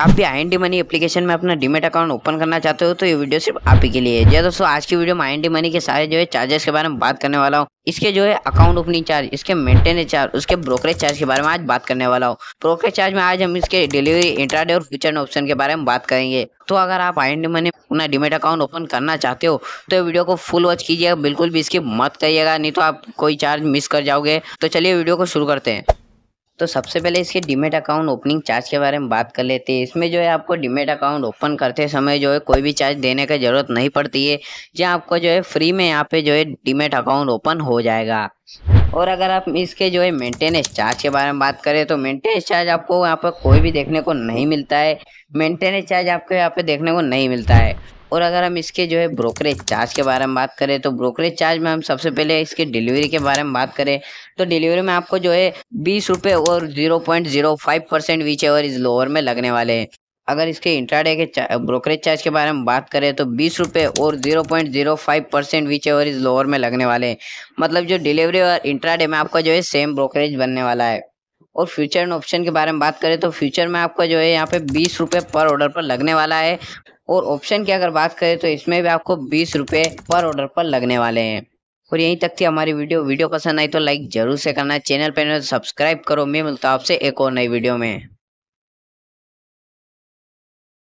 आप भी I money application में अपना डीमेट अकाउंट ओपन करना चाहते हो तो ये वीडियो सिर्फ आप ही के लिए है दोस्तों आज की वीडियो में आई मनी के सारे जो है चार्जेस के बारे में बात करने वाला हूँ इसके जो है अकाउंट ओपनिंग चार्ज इसके मेंटेनेंस चार्ज उसके ब्रोकरेज चार्ज के बारे में आज बात करने वाला हूँ ब्रोकरेज चार्ज में आज हम इसके डिलीवरी इंटरडे और फ्यूचर ऑप्शन के बारे में बात करेंगे तो अगर आप आई मनी अपना डिमेट अकाउंट ओपन करना चाहते हो तो वीडियो को फुल वॉच कीजिएगा बिल्कुल भी इसकी मत करिएगा नहीं तो आप कोई चार्ज मिस कर जाओगे तो चलिए वीडियो को शुरू करते हैं तो सबसे पहले इसके डिमेट अकाउंट ओपनिंग चार्ज के बारे में बात कर लेते हैं इसमें जो है आपको डिमेट अकाउंट ओपन करते समय जो है कोई भी चार्ज देने की ज़रूरत नहीं पड़ती है जहाँ आपको जो है फ्री में यहाँ पे जो है डिमेट अकाउंट ओपन हो जाएगा और अगर आप इसके जो है मेंटेनेंस चार्ज के बारे में बात करें तो मेंटेनेंस चार्ज आपको यहाँ पर कोई भी देखने को नहीं मिलता है मेंटेनेंस चार्ज आपको यहाँ पे देखने को नहीं मिलता है और अगर हम इसके जो है ब्रोकरेज चार्ज के बारे में बात करें तो ब्रोकरेज चार्ज में हम सबसे पहले इसके डिलीवरी के बारे में बात करें तो डिलीवरी में आपको जो है बीस रुपये और zero point zero five percent whichever is lower में लगने वाले हैं अगर इसके इंट्राडे के ब्रोकरेज चार्ज के बारे में बात करें तो बीस रुपये और zero point zero five percent whichever is lower में लगने वाले हैं मतलब जो डिलीवरी और इंट्राडे में आपका जो है सेम ब्रोकरेज बनने वाला है और फ्यूचर ऑप्शन के बारे में बात करें तो फ्यूचर में आपका जो है यहाँ पे बीस रुपये पर ऑर्डर पर लगने वाला है और ऑप्शन की अगर बात करें तो इसमें भी आपको बीस रुपये पर ऑर्डर पर लगने वाले हैं और यहीं तक थी हमारी वीडियो वीडियो पसंद आई तो लाइक जरूर से करना चैनल पर सब्सक्राइब तो करो मैं मिलता आपसे एक और नई वीडियो में